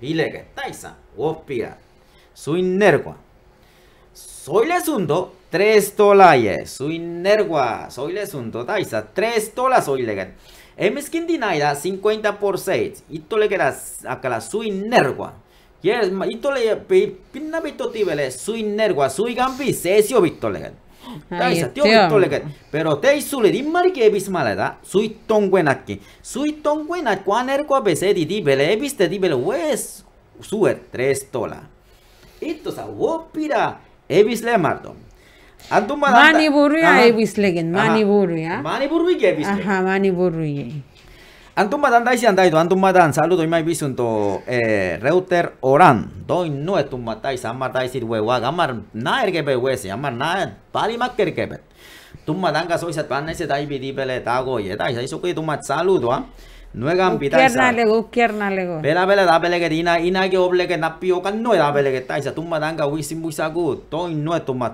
[SPEAKER 4] 수입넬과 운돌라리 Taisa, Wopia. 타이사 워피라 Soy lesunto tres dólares Soy soilesundo taisa tres dólares Emiskin emskindinaida 50 por 6 queda, acá la Y yes itole pinna su suigan suigambi sesio bitolegan pero te isule di mari que bis malada sui tongue que sui tongue nak er di di bele te di bele wes suer tres tola esto sa wopira ebis le mardo antum mani buruya ebis
[SPEAKER 3] legen mani buruya ¿ah? mani buruya ebis aha mani buruya eh.
[SPEAKER 4] Antumadan daisian daidu, antumadan saludo imai bisunto eh, reuter oran. Doin nue tummatai sammar daisir huehuag, ammar naerge behuese, ammar naer palimakker kebet. Tummadan ka soisat pannese daibi dibele tago que tu mat saludo, ah. No es gambita. kerna lego. Pela pela da pele que dina ina ke oble que na pioca, kan es da pele ke taisa tumma danga doy no ku toin mat tumma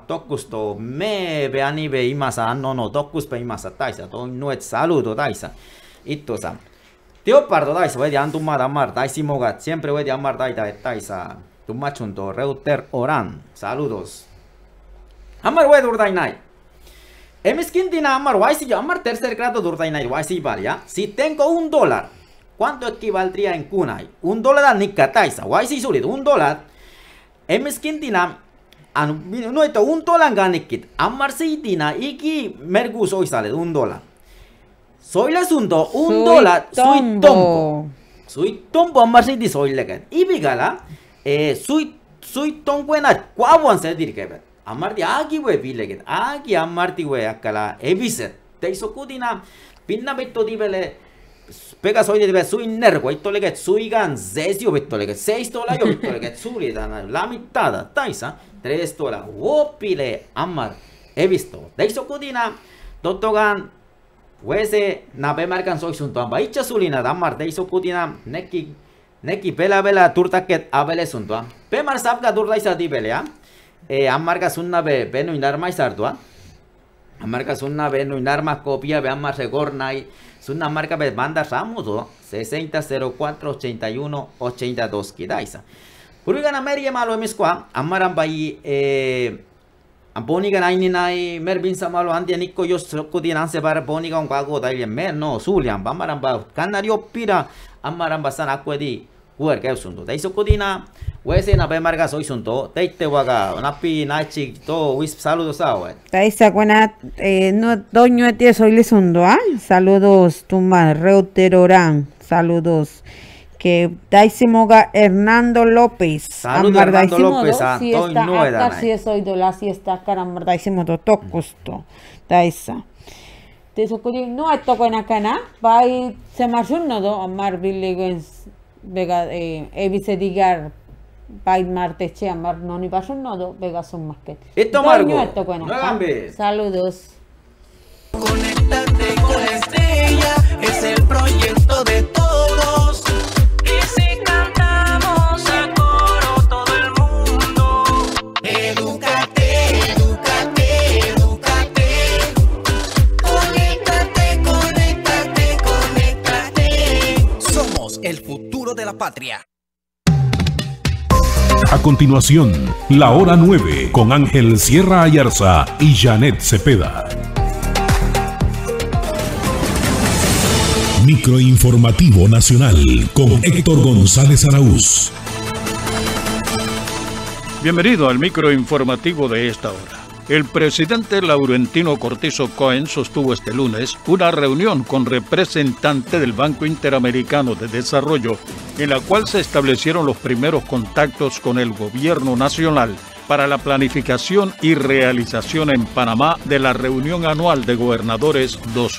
[SPEAKER 4] to me be ani be imasa no no tokkus pe imasa doy no es saludo taisa. Itto sam. Tío Pardo, dais, voy a dar un matamar, mogat, siempre voy a llamar, dais, dais, a machunto, reuter, oran, saludos. Amar, voy a durdain, ay. Em quintina, amar, guay, si yo amar tercer grado durdain, ay, guay, si vale, ¿ah? Si tengo un dólar, ¿cuánto equivaldría en kunai? Un dólar a nika, dais, guay, si solid, un dólar. Emis quintina, no, esto, un dólar amar si dina, iki mergus y sale, un dólar. Soy el asunto, un dólar, tombo. soy tombo. Soy tombo, marxiti soy que Y bigala, eh, soy, soy tombo en la cuabuan a dirige. di, aquí, güey, vi que Aquí, amarti, güey, acala, evise. Te hizo cutina, pinna di vele Pega soy de soy nervo esto le que suigan, yo, beto le que seis dólares, veto, le que la mitad, taisa, tres dólares, wopile, amar, he visto. Te hizo cutina, dotogan. Wese na be markan soy ba, zulina dan marte izo kutina neki neki bela bela turtaket abele suntuan. Be mar zapka turta izati belea. E, be benu indarma izartua. An marka zunna be kopia be an nahi. Zunna an marka be banda ramudu 60-04-81-82 kida iza. Hurri gana emalo emizkoa, bai... Eh, Boniga nine Mervin Samalo, Andy Nico, yo soy Cudin, para kwa Boniga, un guago, Dalian, no, Sulian Bamaramba, Canario Pira, Amaramba San Acuedi, Huer, que es un na Deiso Marga, soy un Napi, Nachi, To, Wisp, saludos a Huer.
[SPEAKER 3] Deisa, buena, eh, no, Doño Etie, soy ah. Saludos, Tumba, Reuter saludos que daisimuga Hernando López. Saludos Hernando López, Antonio Nueda. Si es hoy dola, si está caramba, daisimodo todo gusto. Mm. Daisa. Te socoyo no hay toco en acana, va y se marchó no do amar billigens vega eh evise digar Bait martes che amar no ni pasó no do vega son más que. Esto Margo. Saludos.
[SPEAKER 2] Conéctate
[SPEAKER 1] con la estrella, es el proyecto de todos
[SPEAKER 4] de la Patria.
[SPEAKER 1] A continuación, La Hora 9 con Ángel Sierra Ayarza y Janet Cepeda. Microinformativo Nacional con Héctor González Araúz.
[SPEAKER 2] Bienvenido al microinformativo de esta hora. El presidente Laurentino Cortizo Cohen sostuvo este lunes una reunión con representante del Banco Interamericano de Desarrollo, en la cual se establecieron los primeros contactos con el gobierno nacional para la planificación y realización en Panamá de la reunión anual de gobernadores 2020.